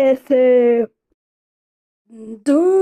Este. Mm,